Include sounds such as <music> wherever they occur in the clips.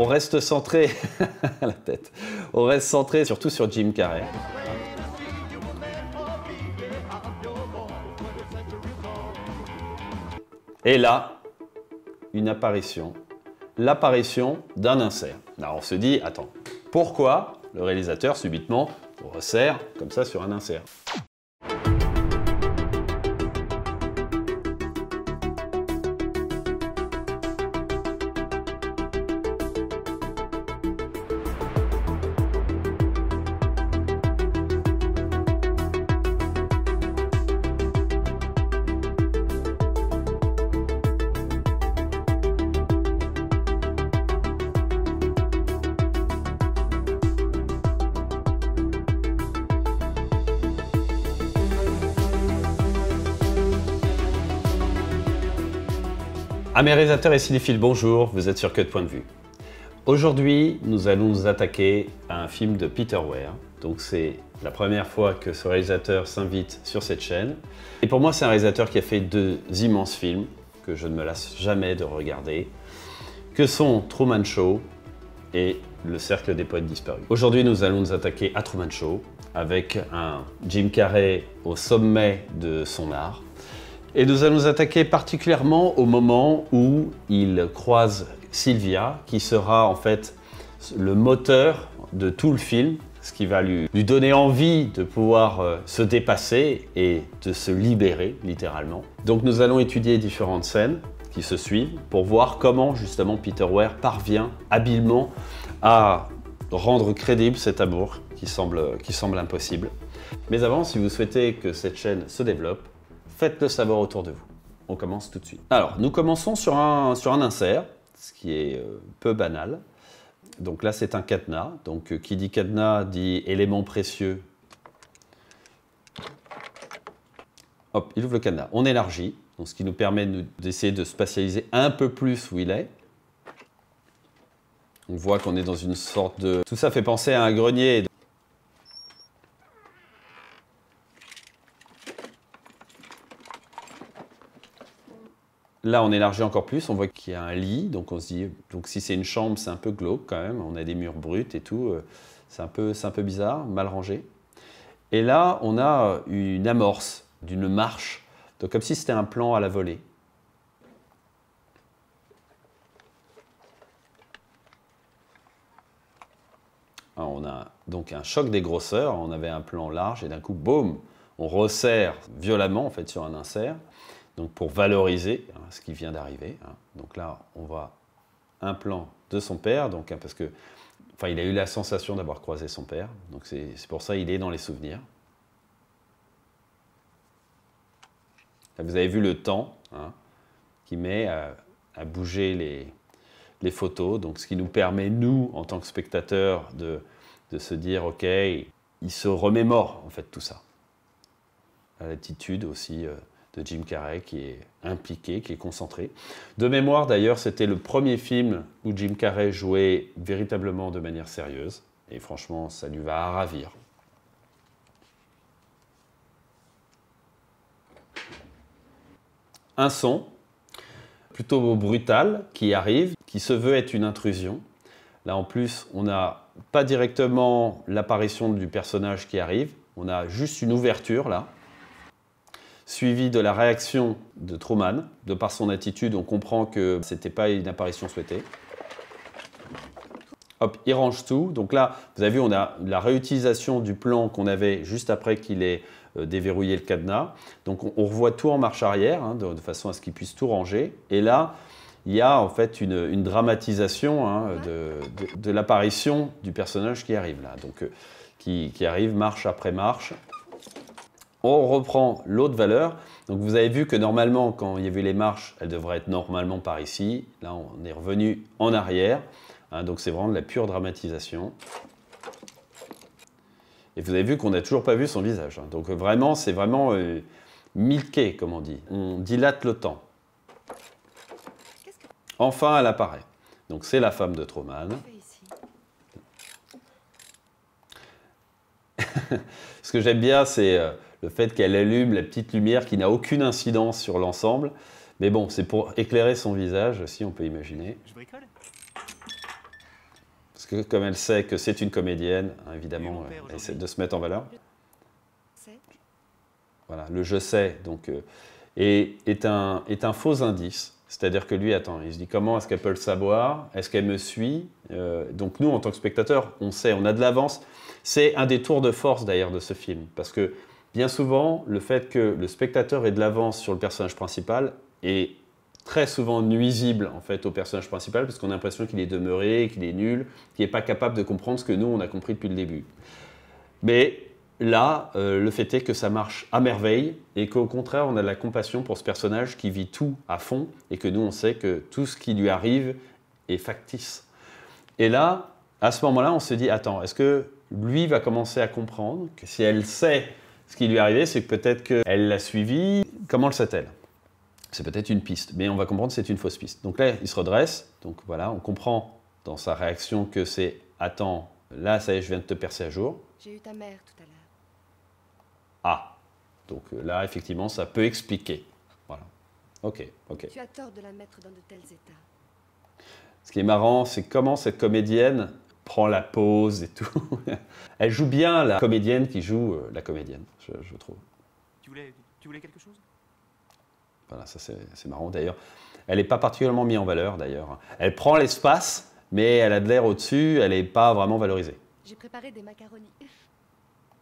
On reste centré, <laughs> la tête, on reste centré surtout sur Jim Carrey. Et là, une apparition, l'apparition d'un insert. Alors on se dit, attends, pourquoi le réalisateur subitement resserre comme ça sur un insert mes réalisateurs et cinéphiles, bonjour, vous êtes sur Que de Point de Vue. Aujourd'hui, nous allons nous attaquer à un film de Peter Ware. Donc c'est la première fois que ce réalisateur s'invite sur cette chaîne. Et pour moi, c'est un réalisateur qui a fait deux immenses films que je ne me lasse jamais de regarder, que sont Truman Show et Le Cercle des Poètes Disparus. Aujourd'hui, nous allons nous attaquer à Truman Show avec un Jim Carrey au sommet de son art et nous allons nous attaquer particulièrement au moment où il croise Sylvia, qui sera en fait le moteur de tout le film, ce qui va lui, lui donner envie de pouvoir euh, se dépasser et de se libérer, littéralement. Donc nous allons étudier différentes scènes qui se suivent pour voir comment justement Peter Ware parvient habilement à rendre crédible cet amour qui semble, qui semble impossible. Mais avant, si vous souhaitez que cette chaîne se développe, Faites-le savoir autour de vous. On commence tout de suite. Alors, nous commençons sur un, sur un insert, ce qui est euh, peu banal. Donc là, c'est un cadenas. Donc, euh, qui dit cadenas dit élément précieux. Hop, il ouvre le cadenas. On élargit, donc ce qui nous permet d'essayer de spatialiser un peu plus où il est. On voit qu'on est dans une sorte de... Tout ça fait penser à un grenier. Là, on élargit encore plus, on voit qu'il y a un lit, donc on se dit, donc si c'est une chambre, c'est un peu glauque quand même, on a des murs bruts et tout, euh, c'est un, peu, bizarre, mal rangé. Et là, on a une amorce d'une marche, donc comme si c'était un plan à la volée. on a donc un choc des grosseurs, on avait un plan large et d'un coup, boum, on resserre violemment fait sur un insert donc pour valoriser hein, ce qui vient d'arriver. Hein. Donc là, on voit un plan de son père, donc, hein, parce que, enfin, il a eu la sensation d'avoir croisé son père, donc c'est pour ça il est dans les souvenirs. vous avez vu le temps qui met à, bouger les, les, photos, donc ce qui nous permet, nous, en tant que spectateurs, de, se dire, OK, il se remémore en fait tout ça. L'attitude aussi. Euh, de Jim Carrey qui est impliqué, qui est concentré. De mémoire d'ailleurs, c'était le premier film où Jim Carrey jouait véritablement de manière sérieuse. Et franchement, ça lui va ravir. Un son plutôt brutal qui arrive, qui se veut être une intrusion. Là en plus, on n'a pas directement l'apparition du personnage qui arrive, on a juste une ouverture là, suivi de la réaction de Truman. De par son attitude, on comprend que ce n'était pas une apparition souhaitée. Hop, il range tout. Donc là, vous avez vu, on a la réutilisation du plan qu'on avait juste après qu'il ait euh, déverrouillé le cadenas. Donc on, revoit tout en marche arrière, hein, de, façon à ce qu'il puisse tout ranger. Et là, il y a en fait une, dramatisation hein, de, l'apparition du personnage qui arrive là. Donc euh, qui arrive marche après marche on reprend l'autre valeur. Donc vous avez vu que normalement, quand il y avait les marches, elles devraient être normalement par ici. Là, on est revenu en arrière. Hein, donc c'est vraiment de la pure dramatisation. Et vous avez vu qu'on n'a toujours pas vu son visage. Hein. Donc vraiment, c'est vraiment euh, milqué, comme on dit. On dilate le temps. Enfin, elle apparaît. Donc c'est la femme de Troman. <laughs> Ce que j'aime bien, c'est... Euh, le fait qu'elle allume la petite lumière qui n'a aucune incidence sur l'ensemble. Mais bon, c'est pour éclairer son visage, si on peut imaginer. Je Parce que comme elle sait que c'est une comédienne, hein, évidemment, elle essaie de se mettre en valeur. Voilà, le « je sais » donc, euh, est, un, est un faux indice. C'est-à-dire que lui, attends, il se dit comment est-ce qu'elle peut le savoir Est-ce qu'elle me suit euh, Donc nous, en tant que spectateurs, on sait, on a de l'avance. C'est un des tours de force d'ailleurs de ce film, parce que Bien souvent, le fait que le spectateur ait de l'avance sur le personnage principal est très souvent nuisible en fait au personnage principal parce qu'on a l'impression qu'il est demeuré, qu'il est nul, qu'il n'est pas capable de comprendre ce que nous on a compris depuis le début. Mais là, euh, le fait est que ça marche à merveille et qu'au contraire on a de la compassion pour ce personnage qui vit tout à fond et que nous on sait que tout ce qui lui arrive est factice. Et là, à ce moment-là, on se dit attends, est-ce que lui va commencer à comprendre que si elle sait ce qui lui est arrivé, c'est que peut-être qu'elle l'a suivi. Comment le sait-elle C'est peut-être une piste, mais on va comprendre que c'est une fausse piste. Donc là, il se redresse. Donc voilà, on comprend dans sa réaction que c'est Attends, là, ça y est, je viens de te percer à jour. J'ai eu ta mère tout à l'heure. Ah Donc là, effectivement, ça peut expliquer. Voilà. Ok, ok. Tu as tort de la mettre dans de tels états. Ce qui est marrant, c'est comment cette comédienne prend la pause et tout. <laughs> Elle joue bien la comédienne qui joue euh, la comédienne, je, trouve. Tu voulais, quelque chose Voilà, ça c'est marrant d'ailleurs. Elle n'est pas particulièrement mise en valeur d'ailleurs. Elle prend l'espace, mais elle a de l'air au-dessus, elle n'est pas vraiment valorisée. J'ai préparé des macaronis.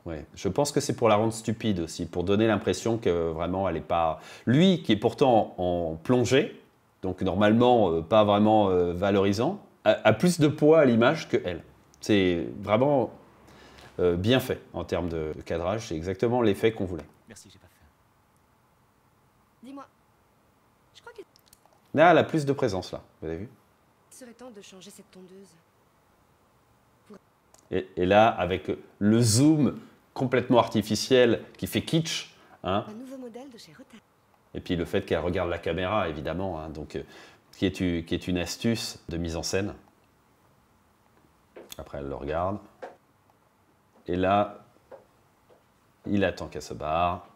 Ouais, je pense que c'est pour la rendre stupide aussi, pour donner l'impression que vraiment elle n'est pas. Lui qui est pourtant en plongée, donc normalement euh, pas vraiment euh, valorisant, a, a plus de poids à l'image que elle. C'est vraiment euh, bien fait en termes de cadrage. C'est exactement l'effet qu'on voulait. Merci, Dis-moi, je crois Là, elle a plus de présence, là. Vous avez vu Il serait temps de changer cette tondeuse. Et, là, avec le zoom complètement artificiel qui fait kitsch. Hein, Un nouveau modèle de chez Et puis le fait qu'elle regarde la caméra, évidemment. Hein, donc, euh, qui est, une, qui est une astuce de mise en scène. Après, elle le regarde. Et là, il attend qu'elle se barre.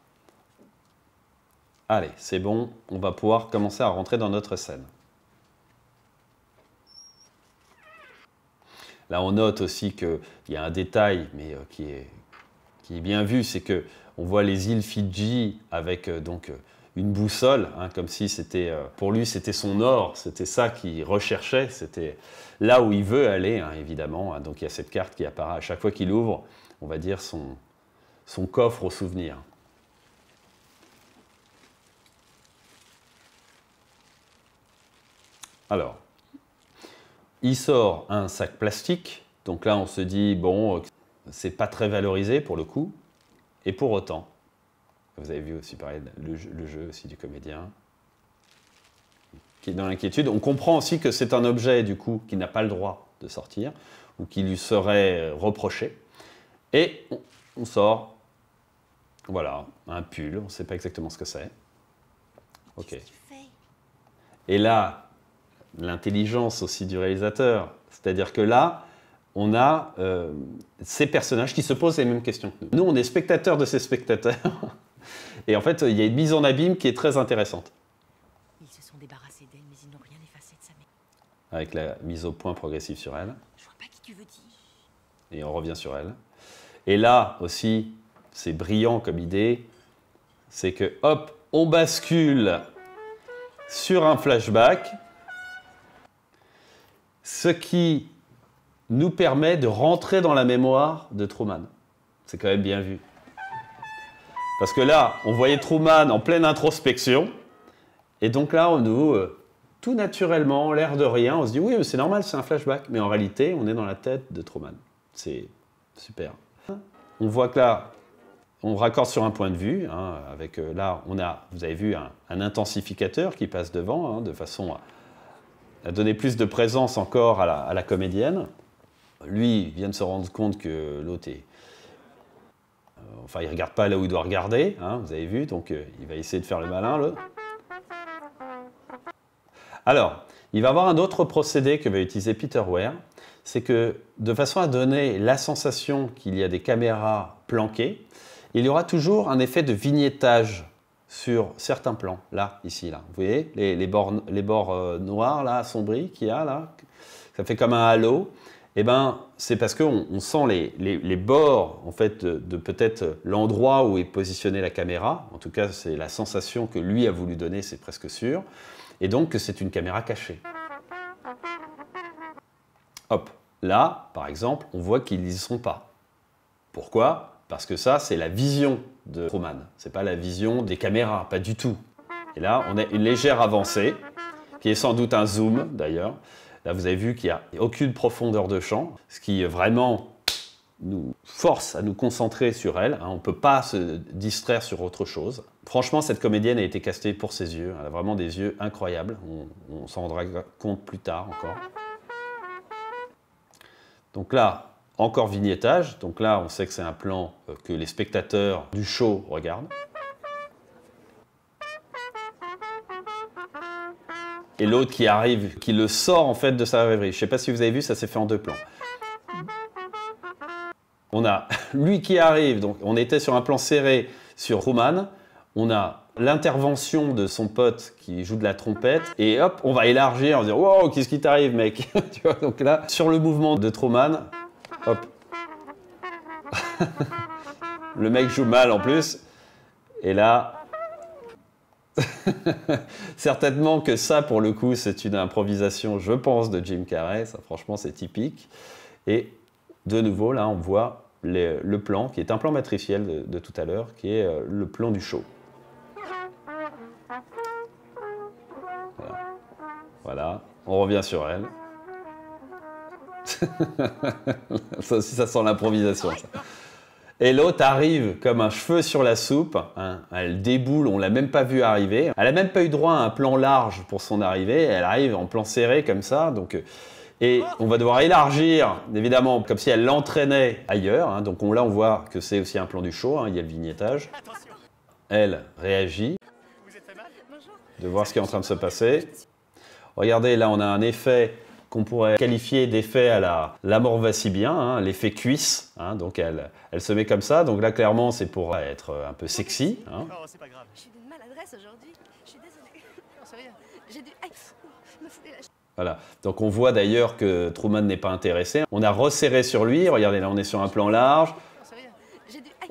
Allez, c'est bon, on va pouvoir commencer à rentrer dans notre scène. Là, on note aussi qu'il y a un détail, mais euh, qui est, qui est bien vu, c'est que on voit les îles Fidji avec euh, donc euh, une boussole, hein, comme si c'était euh, pour lui c'était son or, c'était ça qu'il recherchait, c'était là où il veut aller hein, évidemment. Hein. Donc il y a cette carte qui apparaît à chaque fois qu'il ouvre, on va dire son, son coffre aux souvenirs. Alors, il sort un sac plastique, donc là on se dit bon, euh, c'est pas très valorisé pour le coup, et pour autant, vous avez vu aussi pareil, le, jeu aussi du comédien, qui est dans l'inquiétude. On comprend aussi que c'est un objet, du coup, qui n'a pas le droit de sortir, ou qui lui serait euh, reproché. Et on, sort, voilà, un pull, on ne sait pas exactement ce que c'est. Ok. Et là, l'intelligence aussi du réalisateur, c'est-à-dire que là, on a euh, ces personnages qui se posent les mêmes questions que nous. Nous, on est spectateurs de ces spectateurs. <laughs> Et en fait, il y a une mise en abîme qui est très intéressante. Ils se sont débarrassés d'elle, mais ils n'ont rien effacé de sa Avec la mise au point progressive sur elle. Je vois pas qui tu veux dire. Et on revient sur elle. Et là aussi, c'est brillant comme idée, c'est que hop, on bascule sur un flashback, ce qui nous permet de rentrer dans la mémoire de Truman. C'est quand même bien vu. Parce que là, on voyait Truman en pleine introspection. Et donc là, on nous, euh, tout naturellement, l'air de rien, on se dit oui, c'est normal, c'est un flashback. Mais en réalité, on est dans la tête de Truman. C'est super. On voit que là, on raccorde sur un point de vue. Hein, avec euh, là, on a, vous avez vu un, intensificateur qui passe devant, hein, de façon à, donner plus de présence encore à la, comédienne. Lui vient de se rendre compte que l'autre est euh, enfin, il ne regarde pas là où il doit regarder, hein, vous avez vu, donc euh, il va essayer de faire le malin. Alors, il va avoir un autre procédé que va utiliser Peter Ware, c'est que de façon à donner la sensation qu'il y a des caméras planquées, il y aura toujours un effet de vignettage sur certains plans, là, ici, là. Vous voyez les, les bords, les bords euh, noirs, là, assombri qu'il y a, là. Ça fait comme un halo eh ben, c'est parce qu'on sent les, bords en fait, de, peut-être l'endroit où est positionnée la caméra. En tout cas, c'est la sensation que lui a voulu donner, c'est presque sûr. Et donc c'est une caméra cachée. Hop, là, par exemple, on voit qu'ils n'y sont pas. Pourquoi Parce que ça, c'est la vision de Roman. C'est pas la vision des caméras, pas du tout. Et là, on a une légère avancée, qui est sans doute un zoom d'ailleurs. Là, vous avez vu qu'il n'y a aucune profondeur de champ, ce qui euh, vraiment nous force à nous concentrer sur elle. Hein. On ne peut pas se distraire sur autre chose. Franchement, cette comédienne a été castée pour ses yeux. Hein. Elle a vraiment des yeux incroyables. On, s'en rendra compte plus tard encore. Donc là, encore vignettage. Donc là, on sait que c'est un plan euh, que les spectateurs du show regardent. et l'autre qui arrive, qui le sort en fait de sa rêverie. Je sais pas si vous avez vu, ça s'est fait en deux plans. On a <laughs> lui qui arrive, donc on était sur un plan serré sur Roman, on a l'intervention de son pote qui joue de la trompette et hop, on va élargir, en disant dire wow, qu'est-ce qui t'arrive mec <laughs> Tu donc là, sur le mouvement de Troman, hop. <laughs> le mec joue mal en plus et là, <laughs> Certainement que ça, pour le coup, c'est une improvisation, je pense, de Jim Carrey. Ça, franchement, c'est typique. Et de nouveau, là, on voit le plan, qui est un plan matriciel de, tout à l'heure, qui est euh, le plan du show. Voilà. On revient sur elle. <laughs> ça aussi, ça sent l'improvisation. Et l'autre arrive comme un cheveu sur la soupe. Hein. Elle déboule, on l'a même pas vu arriver. Elle a même pas eu droit à un plan large pour son arrivée. Elle arrive en plan serré comme ça. Donc, euh, et on va devoir élargir, évidemment, comme si elle l'entraînait ailleurs. Hein. Donc là, on voit que c'est aussi un plan du show. Hein. Il y a le vignettage. Elle réagit. de voir ce qui est en train de se passer. Regardez, là, on a un effet qu'on pourrait qualifier d'effet à la, la mort va si bien, hein, l'effet cuisse. Hein, donc elle, elle se met comme ça. Donc là, clairement, c'est pour être un peu sexy. Hein. Oh, c'est pas grave. J'ai maladresse aujourd'hui. Je suis J'ai Voilà. Donc on voit d'ailleurs que Truman n'est pas intéressé. On a resserré sur lui. Regardez, là, on est sur un plan large.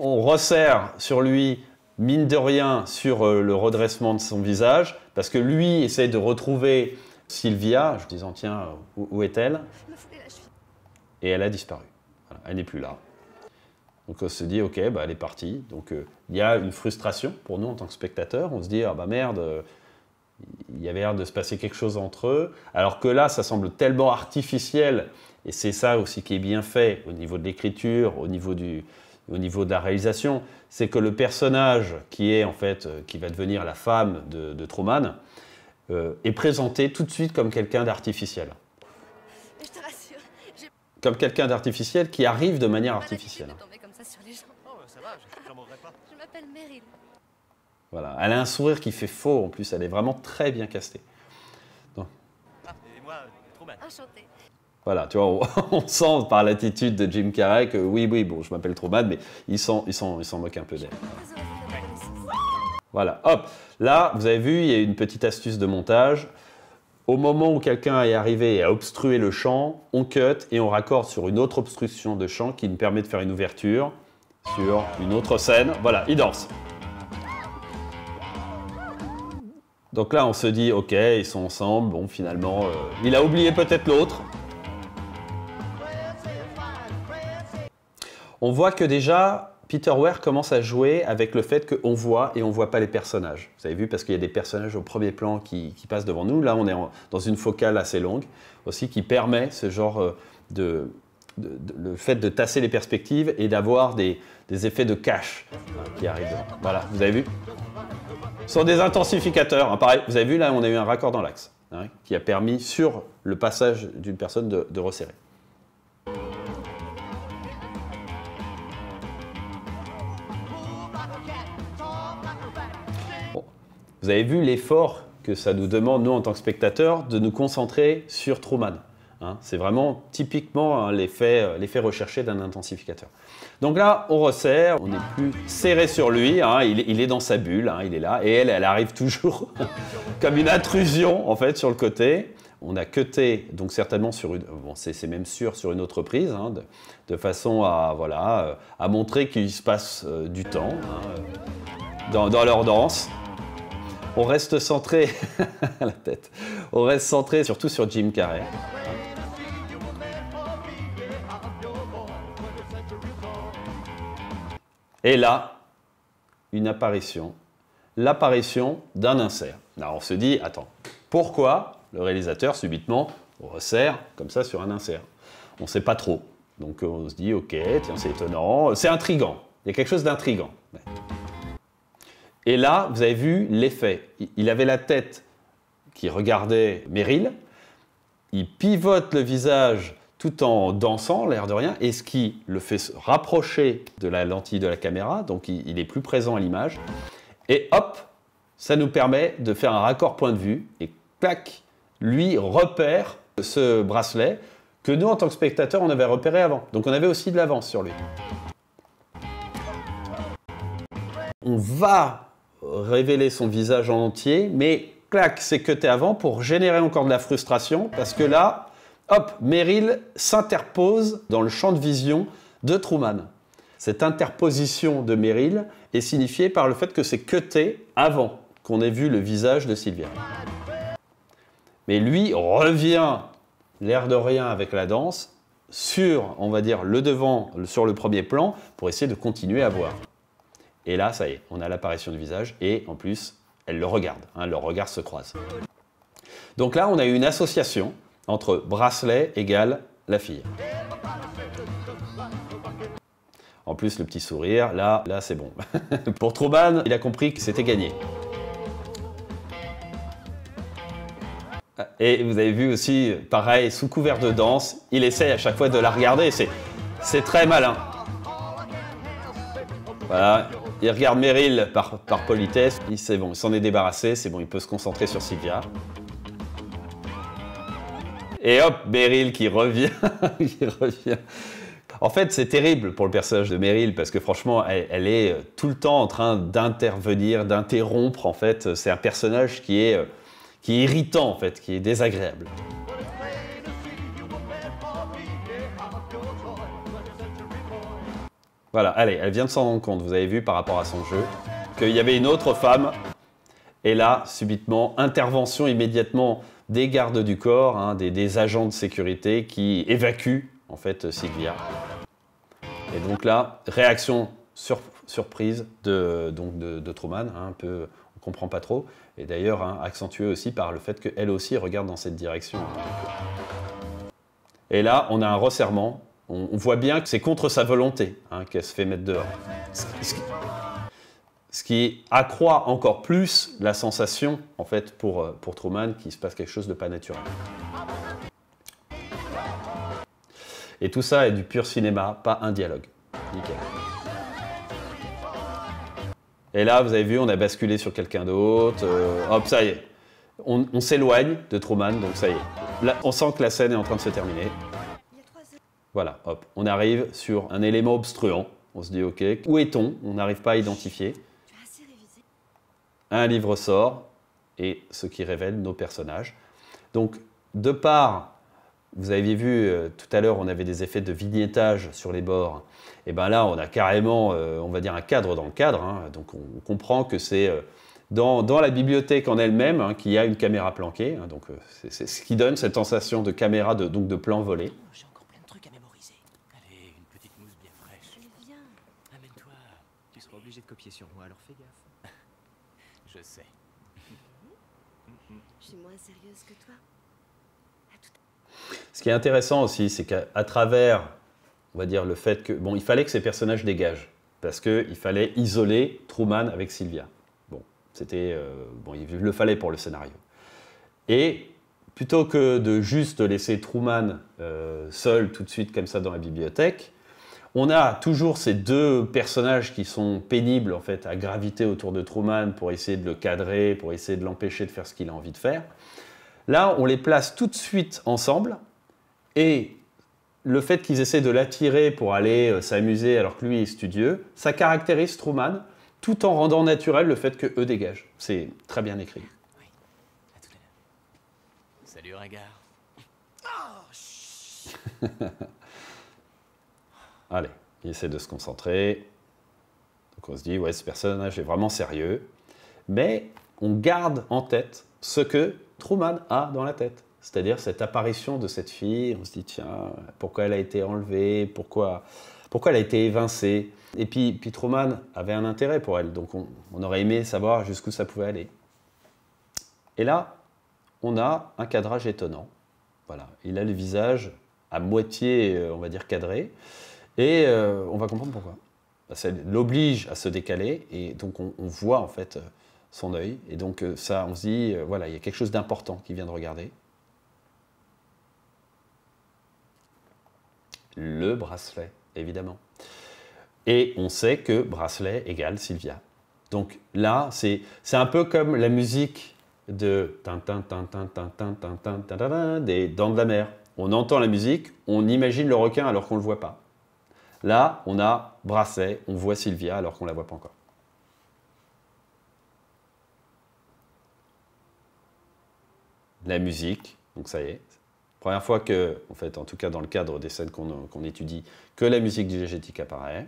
On resserre sur lui, mine de rien, sur euh, le redressement de son visage, parce que lui essaie de retrouver Sylvia, je disant tiens, où, est-elle Et elle a disparu. elle n'est plus là. Donc on se dit ok, bah, elle est partie. Donc euh, il y a une frustration pour nous en tant que spectateurs. On se dit ah bah merde, euh, il y avait l'air de se passer quelque chose entre eux. Alors que là, ça semble tellement artificiel. Et c'est ça aussi qui est bien fait au niveau de l'écriture, au niveau de la réalisation, c'est que le personnage qui est en fait, euh, qui va devenir la femme de, de Truman, euh, est présenté tout de suite comme quelqu'un d'artificiel. Comme quelqu'un d'artificiel qui arrive de manière artificielle. elle a un sourire qui fait faux en plus, elle est vraiment très bien castée. Ah, et moi, euh, Voilà, tu vois, <laughs> on, sent par l'attitude de Jim Carrey que oui, oui, bon, je m'appelle Truman, mais il s'en moquent moque un peu d'elle. Voilà, hop. Là, vous avez vu, il y a une petite astuce de montage. Au moment où quelqu'un est arrivé et a obstrué le champ, on cut et on raccorde sur une autre obstruction de champ qui nous permet de faire une ouverture sur une autre scène. Voilà, il danse. Donc là, on se dit, ok, ils sont ensemble. Bon, finalement, euh, il a oublié peut-être l'autre. On voit que déjà, Peter Ware commence à jouer avec le fait qu'on voit et on ne voit pas les personnages. Vous avez vu, parce qu'il y a des personnages au premier plan qui, passent devant nous. Là, on est dans une focale assez longue aussi qui permet ce genre euh, de, le fait de tasser les perspectives et d'avoir des, effets de cache qui arrivent. Voilà, vous avez vu Ce sont des intensificateurs. Hein, vous avez vu, là, on a eu un raccord dans l'axe hein, qui a permis sur le passage d'une personne de resserrer. Vous avez vu l'effort que ça nous demande, nous, en tant que spectateurs, de nous concentrer sur Truman. Hein. c'est vraiment typiquement hein, euh, l'effet recherché d'un intensificateur. Donc là, on resserre, on est plus serré sur lui, hein. il, est dans sa bulle, il est là, et elle, elle arrive toujours <laughs> comme une intrusion en fait sur le côté. On a cuté, donc certainement sur une, bon, c'est même sûr sur une autre prise, de, façon à voilà euh, à montrer qu'il se passe euh, du temps dans leur danse. On reste centré, <laughs> la tête, on reste centré surtout sur Jim Carrey. Et là, une apparition, l'apparition d'un insert. Alors on se dit, attends, pourquoi le réalisateur subitement resserre comme ça sur un insert On ne sait pas trop. Donc on se dit, ok, c'est étonnant, c'est intriguant. Il y a quelque chose d'intrigant. Et là, vous avez vu l'effet. Il avait la tête qui regardait Meryl. Il pivote le visage tout en dansant, l'air de rien, et ce qui le fait se rapprocher de la lentille de la caméra, donc il est plus présent à l'image. Et hop, ça nous permet de faire un raccord point de vue, et clac, lui repère ce bracelet que nous, en tant que spectateurs, on avait repéré avant. Donc on avait aussi de l'avance sur lui. On va révéler son visage en entier, mais clac, c'est que t'es avant pour générer encore de la frustration, parce que là, hop, Meryl s'interpose dans le champ de vision de Truman. Cette interposition de Meryl est signifiée par le fait que c'est que avant qu'on ait vu le visage de Sylvia. Mais lui revient, l'air de rien avec la danse, sur, on va dire, le devant, sur le premier plan, pour essayer de continuer à voir. Et là, ça y est, on a l'apparition du visage et en plus, elle le regarde. hein, leurs regards se croise. Donc là, on a eu une association entre bracelet égale la fille. En plus, le petit sourire, là, là, c'est bon. <laughs> Pour Trouban, il a compris que c'était gagné. Et vous avez vu aussi, pareil, sous couvert de danse, il essaye à chaque fois de la regarder. C'est très malin. Voilà, il regarde Meryl par, politesse. Il bon, il s'en est débarrassé, c'est bon, il peut se concentrer sur Sylvia. Et hop, Meryl qui revient, <laughs> En fait, c'est terrible pour le personnage de Meryl parce que franchement, elle, elle est euh, tout le temps en train d'intervenir, d'interrompre. En fait, c'est un personnage qui est, euh, qui est irritant, en fait, qui est désagréable. Voilà, allez, elle vient de s'en rendre compte, vous avez vu par rapport à son jeu, qu'il y avait une autre femme. Et là, subitement, intervention immédiatement des gardes du corps, hein, des, agents de sécurité qui évacuent en fait Siglia. Et donc là, réaction surprise de, donc de, Truman, hein, un peu, on comprend pas trop. Et d'ailleurs, hein, accentué accentuée aussi par le fait qu'elle aussi regarde dans cette direction. Et là, on a un resserrement on, voit bien que c'est contre sa volonté hein, qu'elle se fait mettre dehors. Ce, qui accroît encore plus la sensation, en fait, pour, euh, pour Truman, qu'il se passe quelque chose de pas naturel. Et tout ça est du pur cinéma, pas un dialogue. Nickel. Et là, vous avez vu, on a basculé sur quelqu'un d'autre. Euh, hop, ça y est. On, s'éloigne de Truman, donc ça y est. Là, on sent que la scène est en train de se terminer. Voilà, hop, on arrive sur un élément obstruant. On se dit, ok, où est-on On n'arrive pas à identifier. Un livre sort et ce qui révèle nos personnages. Donc, de part, vous aviez vu euh, tout à l'heure, on avait des effets de vignettage sur les bords. Et eh bien là, on a carrément, euh, on va dire, un cadre dans le cadre. Hein. Donc, on comprend que c'est euh, dans, la bibliothèque en elle-même hein, qu'il y a une caméra planquée. Hein. Donc, c'est ce qui donne cette sensation de caméra, de, donc de plan volé. Oh, obligé de copier sur moi, alors fais gaffe. <laughs> Je sais. Je suis moins sérieuse que toi. À tout... Ce qui est intéressant aussi, c'est qu'à travers, on va dire, le fait que. Bon, il fallait que ces personnages dégagent. Parce qu'il fallait isoler Truman avec Sylvia. Bon, c'était. Euh, bon, il le fallait pour le scénario. Et plutôt que de juste laisser Truman euh, seul tout de suite comme ça dans la bibliothèque, on a toujours ces deux personnages qui sont pénibles en fait à graviter autour de Truman pour essayer de le cadrer, pour essayer de l'empêcher de faire ce qu'il a envie de faire. Là, on les place tout de suite ensemble et le fait qu'ils essaient de l'attirer pour aller euh, s'amuser alors que lui est studieux, ça caractérise Truman tout en rendant naturel le fait que eux dégagent. C'est très bien écrit. Oui. À tout à l'heure. Salut, ringard. <laughs> <laughs> Allez, il essaie de se concentrer. Donc on se dit, ouais, ce personnage est vraiment sérieux. Mais on garde en tête ce que Truman a dans la tête. C'est-à-dire cette apparition de cette fille, on se dit, tiens, pourquoi elle a été enlevée, pourquoi, elle a été évincée. Et puis, Truman avait un intérêt pour elle, donc on, on aurait aimé savoir jusqu'où ça pouvait aller. Et là, on a un cadrage étonnant. Voilà, il a le visage à moitié, euh, on va dire, cadré. Et on va comprendre pourquoi. Ça l'oblige à se décaler et donc on, voit en fait son œil. Et donc ça, on se dit, voilà, il y a quelque chose d'important qui vient de regarder. Le bracelet, évidemment. Et on sait que bracelet égale Sylvia. Donc là, c'est un peu comme la musique de des Dents de la mer. On entend la musique, on imagine le requin alors qu'on ne le voit pas. Là, on a Brasset, on voit Sylvia alors qu'on ne la voit pas encore. La musique, donc ça y est. Première fois que, en fait, en tout cas dans le cadre des scènes qu'on étudie, que la musique diégétique apparaît.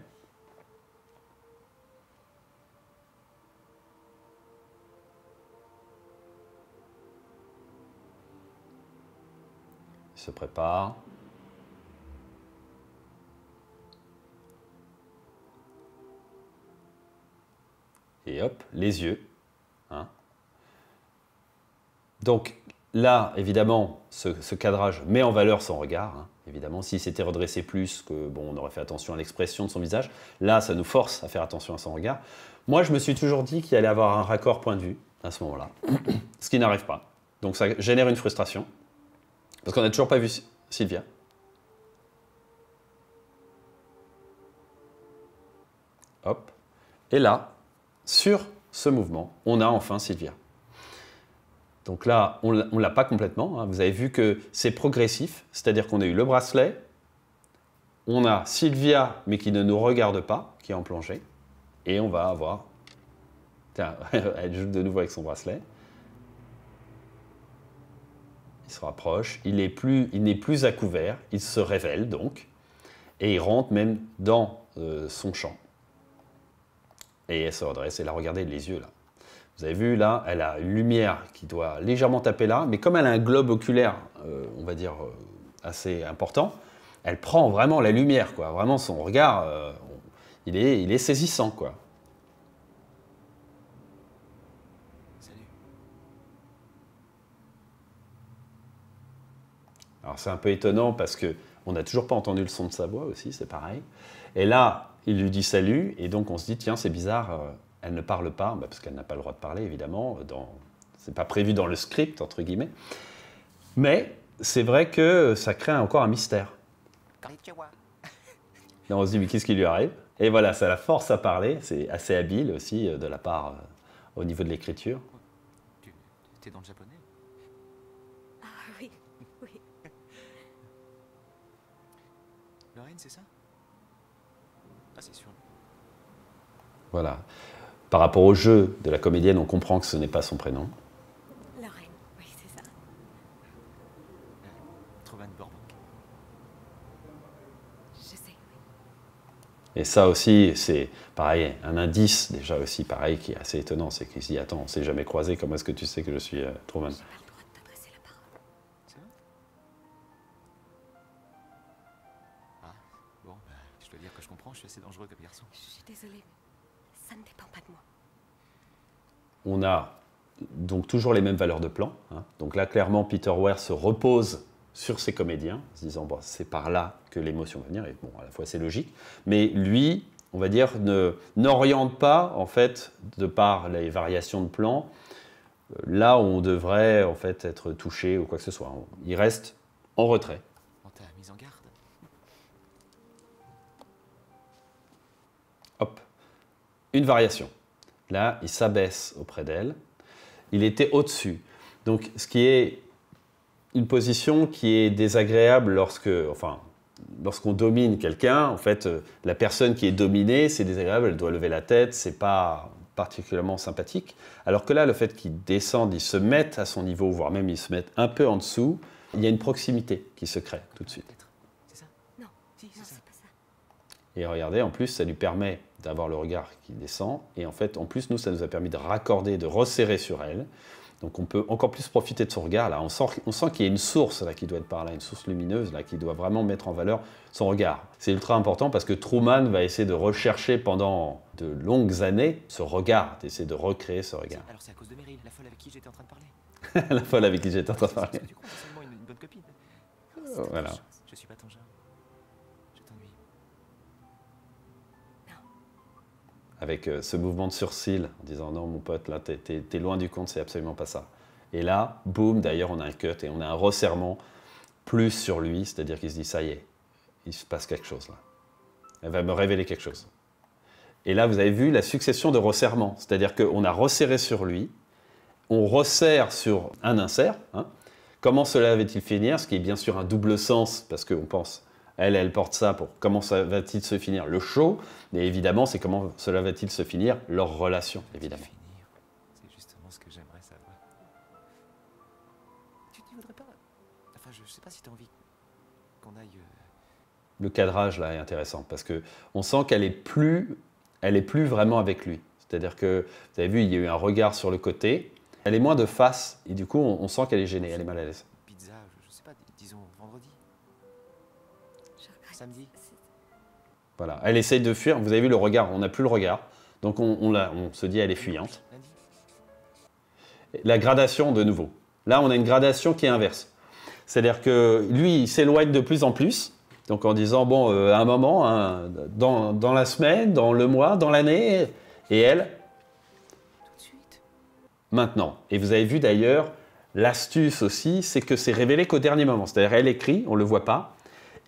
Il se prépare. et hop, les yeux. Hein. Donc là, évidemment, ce, cadrage met en valeur son regard. Hein. Évidemment, si c'était redressé plus, que bon, on aurait fait attention à l'expression de son visage. Là, ça nous force à faire attention à son regard. Moi, je me suis toujours dit qu'il allait avoir un raccord point de vue à ce moment-là, ce qui n'arrive pas. Donc ça génère une frustration, parce qu'on n'a toujours pas vu Sylvia. Hop. Et là, sur ce mouvement, on a enfin Sylvia. Donc là, on ne l'a pas complètement. Hein. Vous avez vu que c'est progressif, c'est-à-dire qu'on a eu le bracelet, on a Sylvia, mais qui ne nous regarde pas, qui est en plongée, et on va avoir... Tiens, <laughs> elle joue de nouveau avec son bracelet. Il se rapproche, il n'est plus, à couvert, il se révèle donc, et il rentre même dans euh, son champ et elle se redresse. Elle a regardé les yeux là. Vous avez vu là, elle a une lumière qui doit légèrement taper là, mais comme elle a un globe oculaire, euh, on va dire euh, assez important, elle prend vraiment la lumière quoi. Vraiment son regard, euh, il, est, saisissant quoi. Alors c'est un peu étonnant parce que on n'a toujours pas entendu le son de sa voix aussi, c'est pareil. Et là, il lui dit salut, et donc on se dit, tiens, c'est bizarre, euh, elle ne parle pas, bah, parce qu'elle n'a pas le droit de parler, évidemment, dans... c'est pas prévu dans le script, entre guillemets. Mais c'est vrai que ça crée encore un mystère. on se dit, mais qu'est-ce qui lui arrive Et voilà, ça la force à parler, c'est assez habile aussi euh, de la part euh, au niveau de l'écriture. Tu es dans le japonais Ah oui, oui. Lorraine, c'est ça voilà. Par rapport au jeu de la comédienne, on comprend que ce n'est pas son prénom. Lorraine, oui, c'est ça. Trovan Je sais, oui. Et ça aussi, c'est pareil, un indice déjà aussi pareil qui est assez étonnant, c'est qu'il se dit, attends, on s'est jamais croisé, comment est-ce que tu sais que je suis euh, donc toujours les mêmes valeurs de plan. Hein. Donc là, clairement, Peter Ware se repose sur ses comédiens, se disant c'est par là que l'émotion va venir. Et bon, à la fois c'est logique, mais lui, on va dire, ne n'oriente pas en fait de par les variations de plan euh, là où on devrait en fait être touché ou quoi que ce soit. Il reste en retrait. Hop, une variation. Là, il s'abaisse auprès d'elle. Il était au-dessus. Donc, ce qui est une position qui est désagréable lorsque, enfin, lorsqu'on domine quelqu'un. En fait, euh, la personne qui est dominée, c'est désagréable. Elle doit lever la tête. C'est pas particulièrement sympathique. Alors que là, le fait qu'il descende, il se mette à son niveau, voire même il se mette un peu en dessous, il y a une proximité qui se crée tout de suite. C'est ça Non, Et regardez, en plus, ça lui permet d'avoir le regard qui descend. Et en fait, en plus, nous, ça nous a permis de raccorder, de resserrer sur elle. Donc on peut encore plus profiter de son regard. Là. On sent, on sent qu'il y a une source là, qui doit être par là, une source lumineuse là, qui doit vraiment mettre en valeur son regard. C'est ultra important parce que Truman va essayer de rechercher pendant de longues années ce regard, d'essayer de recréer ce regard. Alors c'est à cause de Meryl, la folle avec qui j'étais en train de parler. <laughs> la folle avec qui j'étais en train de parler. Voilà. avec euh, ce mouvement de sourcil, en disant non mon pote, là t'es loin du compte, c'est absolument pas ça. Et là, boum, d'ailleurs on a un cut et on a un resserrement plus sur lui, c'est-à-dire qu'il se dit ça y est, il se passe quelque chose là. Elle va me révéler quelque chose. Et là, vous avez vu la succession de resserrements, c'est-à-dire qu'on a resserré sur lui, on resserre sur un insert. Hein. Comment cela va-t-il finir Ce qui est bien sûr un double sens, parce qu'on pense elle, elle porte ça pour comment ça va-t-il se finir le show, mais évidemment, c'est comment cela va-t-il se finir leur relation, évidemment. C'est Le cadrage là est intéressant parce que on sent qu'elle est plus, elle est plus vraiment avec lui. C'est-à-dire que vous avez vu, il y a eu un regard sur le côté. Elle est moins de face et du coup, on sent qu'elle est gênée, elle est mal à l'aise. Voilà, elle essaye de fuir. Vous avez vu le regard, on n'a plus le regard. Donc on, se dit elle est fuyante. La gradation de nouveau. Là, on a une gradation qui est inverse. C'est-à-dire que lui, il s'éloigne de plus en plus. Donc en disant, bon, euh, à un moment, hein, dans, la semaine, dans le mois, dans l'année, et elle, maintenant. Et vous avez vu d'ailleurs, l'astuce aussi, c'est que c'est révélé qu'au dernier moment. C'est-à-dire, elle écrit, on ne le voit pas,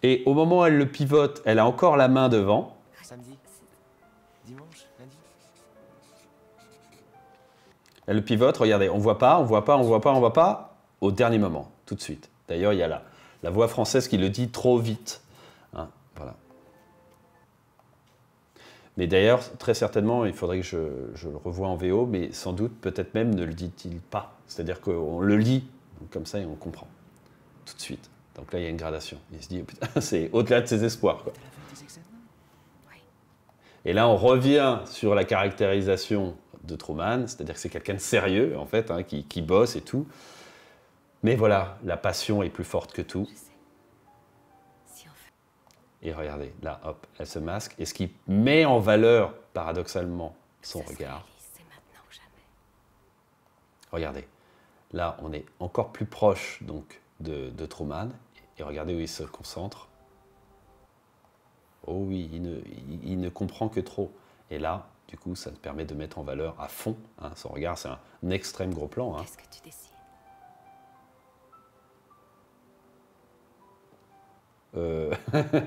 et au moment où elle le pivote, elle a encore la main devant. Samedi, dimanche, lundi. Elle le pivote, regardez, on voit pas, on voit pas, on voit pas, on voit pas. Au dernier moment, tout de suite. D'ailleurs, il y a la, la voix française qui le dit trop vite. Hein, voilà. Mais d'ailleurs, très certainement, il faudrait que je, le revoie en VO, mais sans doute, peut-être même ne le dit-il pas. C'est-à-dire qu'on le lit, comme ça, et on comprend tout de suite. Donc là, il y a une gradation. Il se dit, <laughs> c'est au-delà de ses espoirs. Et là, on revient sur la caractérisation de Truman, c'est-à-dire que c'est quelqu'un de sérieux, en fait, hein, qui, qui, bosse et tout. Mais voilà, la passion est plus forte que tout. Et regardez, là, hop, elle se masque. Et ce qui met en valeur, paradoxalement, son regard. Regardez, là, on est encore plus proche, donc, de, Truman et regardez où il se concentre. Oh oui, il ne, comprend que trop. Et là, du coup, ça te permet de mettre en valeur à fond hein, son regard. C'est un, extrême gros plan. Hein. Qu'est-ce que tu décides euh,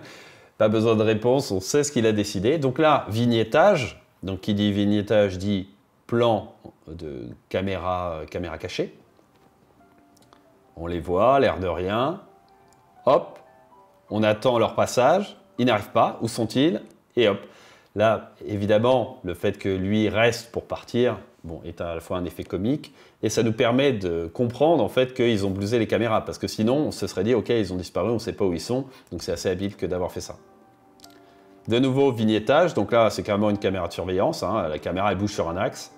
<laughs> Pas besoin de réponse, on sait ce qu'il a décidé. Donc là, vignettage. Donc qui dit vignettage dit plan de caméra, caméra cachée. On les voit, l'air de rien. Hop, on attend leur passage. Ils n'arrivent pas. Où sont-ils Et hop. Là, évidemment, le fait que lui reste pour partir bon, est à la fois un effet comique et ça nous permet de comprendre en fait qu'ils ont blousé les caméras parce que sinon on se serait dit ok ils ont disparu, on ne sait pas où ils sont donc c'est assez habile que d'avoir fait ça. De nouveau vignettage, donc là c'est carrément une caméra de surveillance, hein. la caméra elle bouge sur un axe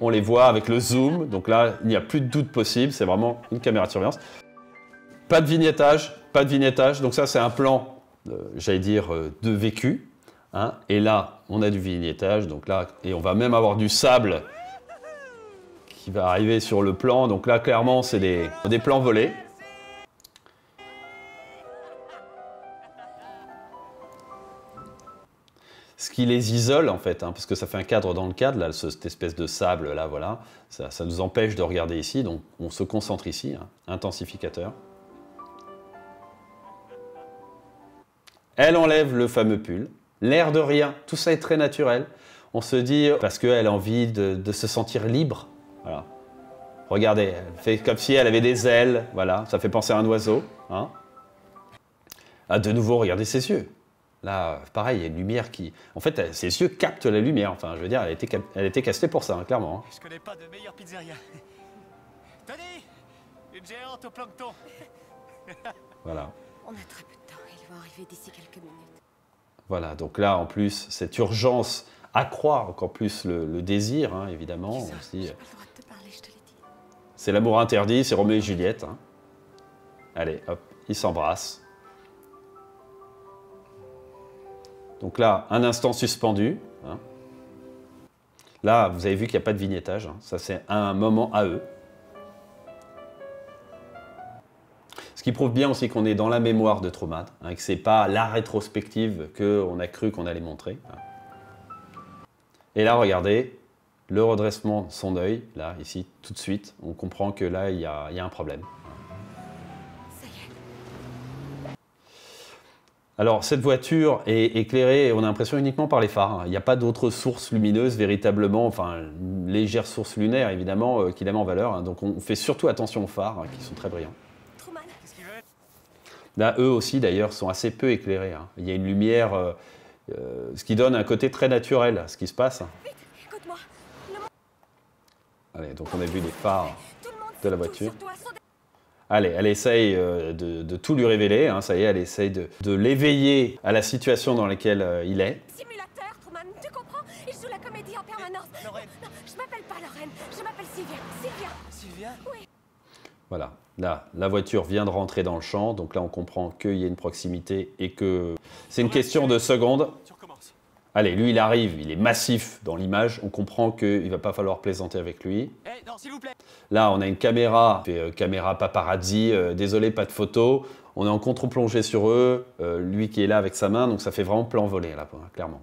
on les voit avec le zoom, donc là, il n'y a plus de doute possible, c'est vraiment une caméra de surveillance. Pas de vignettage, pas de vignettage, donc ça c'est un plan, euh, j'allais dire, euh, de vécu. Hein. Et là, on a du vignettage, donc là, et on va même avoir du sable qui va arriver sur le plan. Donc là, clairement, c'est des plans volés. ce qui les isole en fait, hein, parce que ça fait un cadre dans le cadre, cette espèce de sable là, voilà, ça, nous empêche de regarder ici, donc on se concentre ici, hein. intensificateur. Elle enlève le fameux pull, l'air de rien, tout ça est très naturel. On se dit, parce qu'elle a envie de, se sentir libre, Regardez, elle fait comme si elle avait des ailes, voilà, ça fait penser à un oiseau. Hein. Ah, de nouveau, regardez ses yeux, Là, pareil, il y a une lumière qui. En fait, ses yeux captent la lumière. Enfin, je veux dire, elle était, été, elle castée pour ça, hein, clairement. Hein. Je connais pas de meilleure pizzeria. <laughs> Tony Une géante au plancton <laughs> Voilà. On a très peu de temps, Ils vont arriver d'ici quelques minutes. Voilà, donc là, en plus, cette urgence accroît encore plus le, désir, hein, évidemment. Aussi... C'est l'amour interdit, c'est Roméo et Juliette. Hein. Allez, hop, ils s'embrassent. Donc là, un instant suspendu. Hein. Là, vous avez vu qu'il n'y a pas de vignettage. Hein. Ça, c'est un moment à eux. Ce qui prouve bien aussi qu'on est dans la mémoire de traumat hein, que ce n'est pas la rétrospective qu'on a cru qu'on allait montrer. Et là, regardez, le redressement de son œil, là, ici, tout de suite, on comprend que là, il y a un problème. Alors, cette voiture est éclairée, on a l'impression uniquement par les phares. Hein. Il n'y a pas d'autres sources lumineuses véritablement, enfin, légères légère source lunaire évidemment, euh, qui la en valeur. Hein. Donc, on fait surtout attention aux phares hein, qui sont très brillants. Là, eux aussi d'ailleurs sont assez peu éclairés. Il y a une lumière, euh, euh, ce qui donne un côté très naturel à ce qui se passe. Allez, donc on a vu les phares de la voiture. Allez, elle essaye euh, de, tout lui révéler, hein, ça y est, elle essaye de, l'éveiller à la situation dans laquelle euh, il est. Simulateur, Truman, tu comprends Il joue la comédie en permanence. je m'appelle pas Lorraine, je m'appelle Sylvia. Sylvia Oui. Voilà, là, la voiture vient de rentrer dans le champ, donc là on comprend qu'il y a une proximité et que c'est une question de secondes. Allez, lui, il arrive, il est massif dans l'image. On comprend qu'il va pas falloir plaisanter avec lui. Eh, là, on a une caméra, euh, caméra paparazzi. Euh, désolé, pas de photo. On est en contre-plongée sur eux. Euh, lui qui est là avec sa main, donc ça fait vraiment plan volé là, clairement.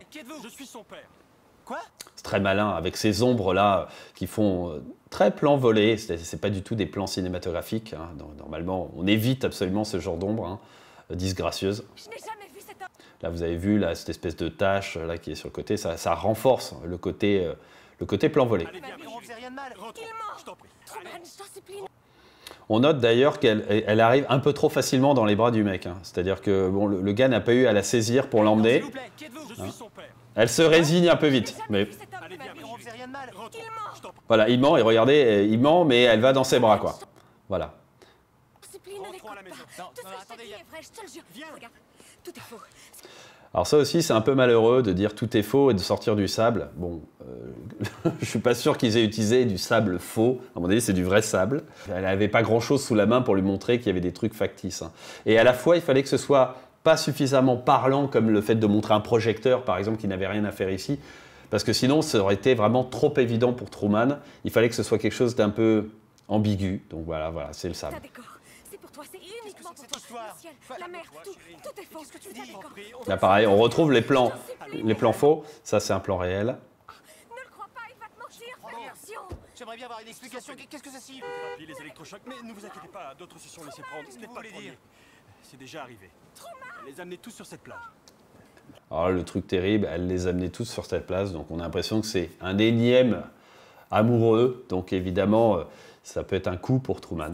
C'est très malin avec ces ombres là qui font très plan volé. C'est pas du tout des plans cinématographiques. Hein. Normalement, on évite absolument ce genre d'ombre hein. disgracieuse. Là, vous avez vu cette espèce de tâche là, qui est sur le côté, ça, renforce euh, le côté, plan volé. On note d'ailleurs qu'elle arrive un peu trop facilement dans les bras du mec. Hein. C'est-à-dire que bon, le, gars n'a pas eu à la saisir pour l'emmener. Elle se résigne un peu vite. Mais... Voilà, il ment, et regardez, euh, il ment, mais elle va dans ses bras, quoi. Voilà. Alors ça aussi, c'est un peu malheureux de dire tout est faux et de sortir du sable. Bon, je euh, <laughs> je suis pas sûr qu'ils aient utilisé du sable faux. À mon avis, c'est du vrai sable. Elle n'avait pas grand-chose sous la main pour lui montrer qu'il y avait des trucs factices. Hein. Et à la fois, il fallait que ce soit pas suffisamment parlant comme le fait de montrer un projecteur, par exemple, qui n'avait rien à faire ici. Parce que sinon, ça aurait été vraiment trop évident pour Truman. Il fallait que ce soit quelque chose d'un peu ambigu. Donc voilà, voilà, c'est le sable. Ah, la tout, que tu dis Là, pareil, on retrouve les plans, les plans faux. Ça, c'est un plan réel. Ne le crois pas, il va te J'aimerais bien avoir une explication. Qu'est-ce que ça signifie Les électrochocs. Mais ne vous inquiétez pas, d'autres se sont laissés prendre. Ce n'est pas le dire. C'est déjà arrivé. Elle les amener tous sur cette plage. Alors ah, le truc terrible, elle les amenait tous sur cette place, donc on a l'impression que c'est un énième amoureux, donc évidemment, euh, ça peut être un coup pour Truman.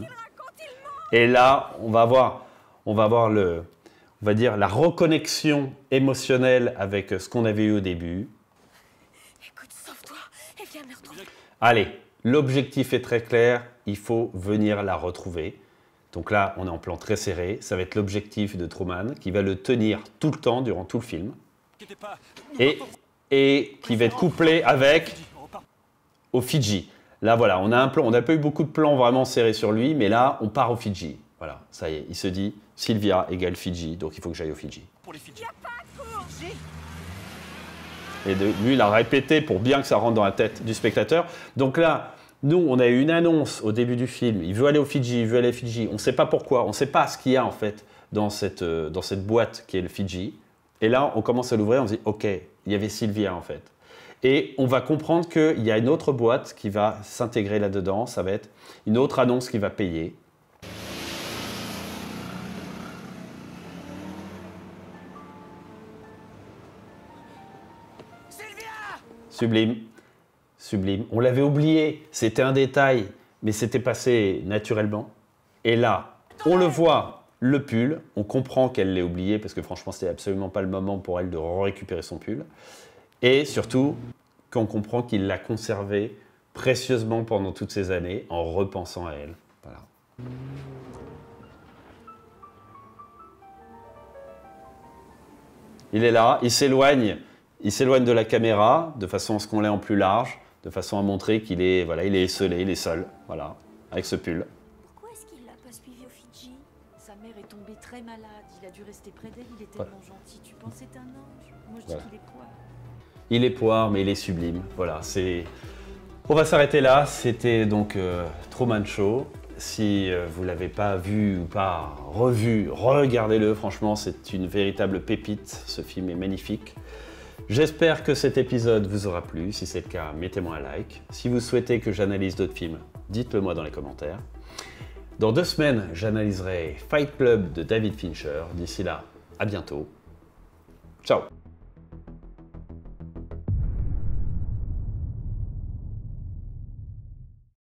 Et là, on va voir on va avoir le, on va dire, la reconnexion émotionnelle avec euh, ce qu'on avait eu au début. Allez, l'objectif est très clair, il faut venir la retrouver. Donc là, on est en plan très serré. Ça va être l'objectif de Truman, qui va le tenir tout le temps durant tout le film. Et, et qui va être couplé avec au Fidji. Là, voilà, on a un plan. On n'a pas eu beaucoup de plans vraiment serrés sur lui, mais là, on part au Fidji. Voilà, ça y est, il se dit, Sylvia égale Fidji, donc il faut que j'aille au Fidji. Et de, lui, il a répété pour bien que ça rentre dans la tête du spectateur. Donc là, nous, on a eu une annonce au début du film. Il veut aller au Fidji, il veut aller au Fidji. On ne sait pas pourquoi, on ne sait pas ce qu'il y a en fait dans cette, euh, dans cette boîte qui est le Fidji. Et là, on commence à l'ouvrir, on se dit, OK, il y avait Sylvia en fait. Et on va comprendre qu'il y a une autre boîte qui va s'intégrer là-dedans. Ça va être une autre annonce qui va payer. Sublime. Sublime. On l'avait oublié, c'était un détail, mais c'était passé naturellement. Et là, on le voit, le pull, on comprend qu'elle l'ait oublié parce que franchement, c'était absolument pas le moment pour elle de récupérer son pull. Et surtout, qu'on comprend qu'il l'a conservé précieusement pendant toutes ces années en repensant à elle. Il est là, il s'éloigne il s'éloigne de la caméra de façon à ce qu'on l'ait en plus large, de façon à montrer qu'il est, voilà, il est esselé, il est seul, voilà, avec ce pull. Pourquoi est-ce qu'il l'a pas suivi au Fidji Sa mère est tombée très malade, il a dû rester près d'elle, il est tellement gentil. Tu pensais un ange Moi je dis qu'il est poire. Il est poire, mais il est sublime. Voilà, c'est. On va s'arrêter là. C'était donc euh, Truman Si euh, vous l'avez pas vu ou pas revu, regardez-le. Franchement, c'est une véritable pépite. Ce film est magnifique. J'espère que cet épisode vous aura plu. Si c'est le cas, mettez-moi un like. Si vous souhaitez que j'analyse d'autres films, dites-le moi dans les commentaires. Dans deux semaines, j'analyserai Fight Club de David Fincher. D'ici là, à bientôt. Ciao